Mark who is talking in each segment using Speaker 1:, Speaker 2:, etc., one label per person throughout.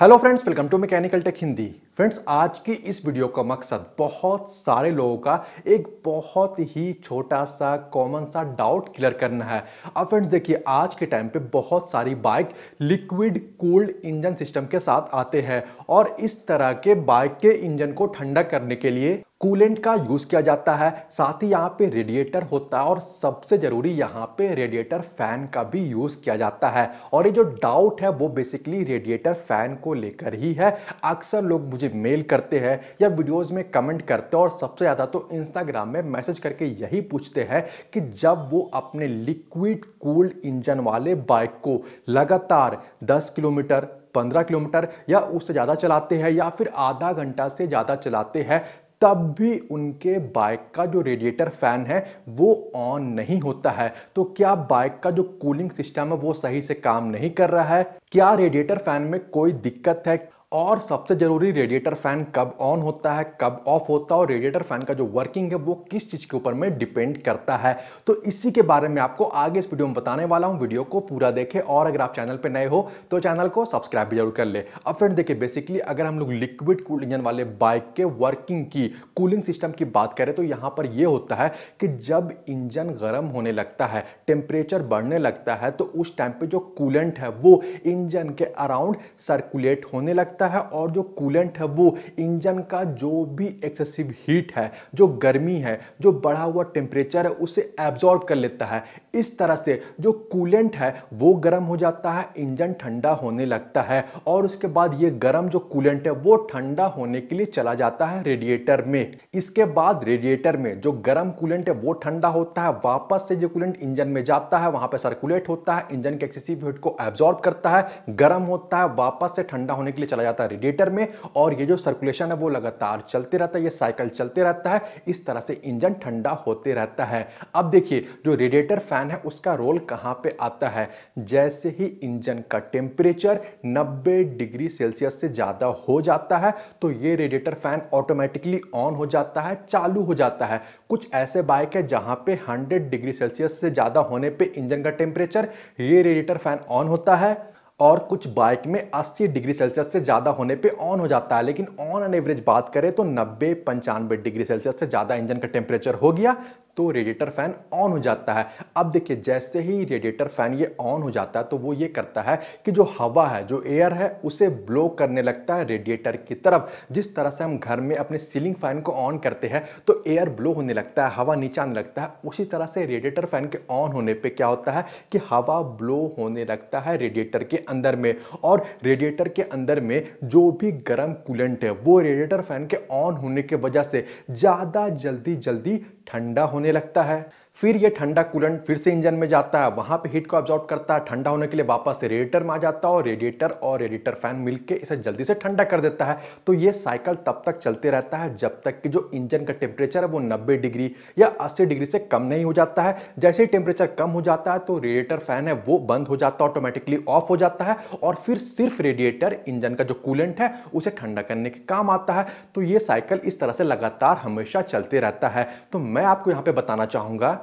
Speaker 1: Hello friends welcome to mechanical tech Hindi friends आज की इस वीडियो का मकसद बहुत सारे लोगों का एक बहुत ही छोटा सा कॉमन सा डाउट क्लियर करना है अब फ्रेंड्स देखिए आज के टाइम पे बहुत सारी bike liquid cooled engine system के साथ आते हैं और इस तरह के बाइक के इंजन को ठंडा करने के लिए कूलेंट का यूज किया जाता है साथ ही यहाँ पे रेडिएटर होता है और सबसे जरूरी यहाँ पे रेडिएटर फैन का भी यूज किया जाता है और ये जो डाउट है वो बेसिकली रेडिएटर फैन को लेकर ही है अक्सर लोग मुझे मेल करते हैं या वीडियोस में कमेंट करते हैं और सबसे ज़्यादा तो इंस्टाग्राम में मैसेज करके यही पूछते हैं कि जब वो अपने लिक्विड कूल्ड इंजन वाले बाइक को लगातार दस किलोमीटर 15 किलोमीटर या उससे ज़्यादा चलाते हैं या फिर आधा घंटा से ज़्यादा चलाते हैं तब भी उनके बाइक का जो रेडिएटर फैन है वो ऑन नहीं होता है तो क्या बाइक का जो कूलिंग सिस्टम है वो सही से काम नहीं कर रहा है क्या रेडिएटर फैन में कोई दिक्कत है और सबसे ज़रूरी रेडिएटर फ़ैन कब ऑन होता है कब ऑफ होता है और रेडिएटर फ़ैन का जो वर्किंग है वो किस चीज़ के ऊपर में डिपेंड करता है तो इसी के बारे में आपको आगे इस वीडियो में बताने वाला हूँ वीडियो को पूरा देखें और अगर आप चैनल पर नए हो तो चैनल को सब्सक्राइब भी जरूर कर ले अब फ्रेंड देखिए बेसिकली अगर हम लोग लिक्विड कूल इंजन वाले बाइक के वर्किंग की कूलिंग सिस्टम की बात करें तो यहाँ पर यह होता है कि जब इंजन गर्म होने लगता है टेम्परेचर बढ़ने लगता है तो उस टाइम पर जो कूलेंट है वो इंजन के अराउंड सर्कुलेट होने लगता है करता है और जो कूलेंट है वो इंजन का जो भी एक्सेसिव हीट है जो गर्मी है जो बढ़ा हुआ टेम्परेचर है उसे एब्जॉर्ब कर लेता है इस तरह से जो कूलेंट है वो गर्म हो जाता है इंजन ठंडा होने लगता है और उसके बाद ये गर्म जो कूलेंट है वो ठंडा होने के लिए चला जाता है रेडिएटर में इसके बाद रेडिएटर में जो गर्म कूलेंट है वो ठंडा होता है वापस से जो कूलेंट इंजन में जाता है वहां पर सर्कुलेट होता है इंजन के एक्सेसिव हीट को एब्जॉर्ब करता है गर्म होता है वापस से ठंडा होने के लिए चला जाता है रेडिएटर में और ये जो सर्कुलेशन है वो लगातार चलते रहता है ये साइकिल चलते रहता है इस तरह से इंजन ठंडा होते रहता है अब देखिए जो रेडिएटर फैन है उसका रोल कहाँ पे आता है जैसे ही इंजन का टेम्परेचर 90 डिग्री सेल्सियस से ज़्यादा हो जाता है तो ये रेडिएटर फैन ऑटोमेटिकली ऑन हो जाता है चालू हो जाता है कुछ ऐसे बाइक है जहाँ पे 100 डिग्री सेल्सियस से ज़्यादा होने पे इंजन का टेम्परेचर ये रेडिएटर फैन ऑन होता है और कुछ बाइक में 80 डिग्री सेल्सियस से ज़्यादा होने पे ऑन हो जाता है लेकिन ऑन एन एवरेज बात करें तो नब्बे पंचानवे डिग्री सेल्सियस से ज़्यादा इंजन का टेम्परेचर हो गया तो रेडिएटर फैन ऑन हो जाता है अब देखिए जैसे ही रेडिएटर फैन ये ऑन हो जाता है तो वो ये करता है कि जो हवा है जो एयर है उसे ब्लो करने लगता है रेडिएटर की तरफ जिस तरह से हम घर में अपने सीलिंग फैन को ऑन करते हैं तो एयर ब्लो होने लगता है हवा नीचे आने लगता है उसी तरह से रेडिएटर फैन के ऑन होने पर क्या होता है कि हवा ब्लो होने लगता है रेडिएटर के अंदर में और रेडिएटर के अंदर में जो भी गर्म कूलेंट है वो रेडिएटर फैन के ऑन होने की वजह से ज़्यादा जल्दी जल्दी ठंडा होने लगता है फिर ये ठंडा कूलेंट फिर से इंजन में जाता है वहाँ पे हीट को ऑब्जॉर्व करता है ठंडा होने के लिए वापस से रेडिएटर में आ जाता है और रेडिएटर और रेडिएटर फैन मिलके इसे जल्दी से ठंडा कर देता है तो ये साइकिल तब तक चलते रहता है जब तक कि जो इंजन का टेम्परेचर है वो नब्बे डिग्री या अस्सी डिग्री से कम नहीं हो जाता है जैसे ही टेम्परेचर कम हो जाता है तो रेडिएटर फैन है वो बंद हो जाता है ऑटोमेटिकली ऑफ हो जाता है और फिर सिर्फ रेडिएटर इंजन का जो कूलेंट है उसे ठंडा करने के काम आता है तो ये साइकिल इस तरह से लगातार हमेशा चलते रहता है तो मैं आपको यहाँ पर बताना चाहूँगा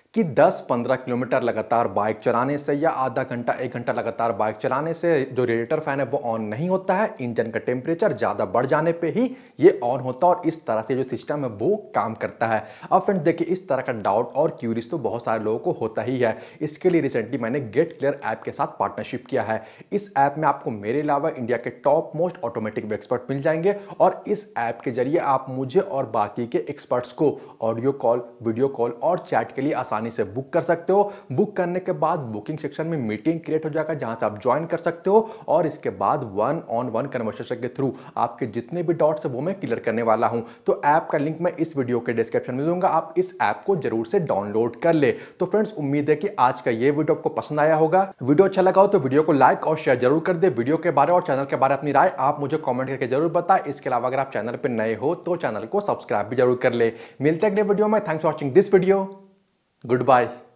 Speaker 1: कि 10-15 किलोमीटर लगातार बाइक चलाने से या आधा घंटा एक घंटा लगातार बाइक चलाने से जो रेडिएटर फैन है वो ऑन नहीं होता है इंजन का टेम्परेचर ज़्यादा बढ़ जाने पे ही ये ऑन होता है और इस तरह से जो सिस्टम है वो काम करता है अब फ्रेंड देखिए इस तरह का डाउट और क्यूरीज तो बहुत सारे लोगों को होता ही है इसके लिए रिसेंटली मैंने गेट क्लियर ऐप के साथ पार्टनरशिप किया है इस ऐप में आपको मेरे अलावा इंडिया के टॉप मोस्ट ऑटोमेटिक एक्सपर्ट मिल जाएंगे और इस ऐप के जरिए आप मुझे और बाकी के एक्सपर्ट्स को ऑडियो कॉल वीडियो कॉल और चैट के लिए आसान आसानी से बुक कर सकते हो बुक करने के बाद बुकिंग सेक्शन में मीटिंग क्रिएट हो जाएगा जहां से आप ज्वाइन कर सकते हो और इसके बाद वन ऑन वन कन्वर्सेशन के थ्रू आपके जितने भी डॉट्स है वो मैं क्लियर करने वाला हूं तो ऐप का लिंक मैं इस वीडियो के डिस्क्रिप्शन में दूंगा आप इस ऐप को जरूर से डाउनलोड कर ले तो फ्रेंड्स उम्मीद है कि आज का ये वीडियो आपको पसंद आया होगा वीडियो अच्छा लगा हो तो वीडियो को लाइक और शेयर जरूर कर दे वीडियो के बारे और चैनल के बारे अपनी राय आप मुझे कॉमेंट करके जरूर बताए इसके अलावा अगर आप चैनल पर नए हो तो चैनल को सब्सक्राइब भी जरूर कर ले मिलते अगले वीडियो में thanks for watching this video Goodbye.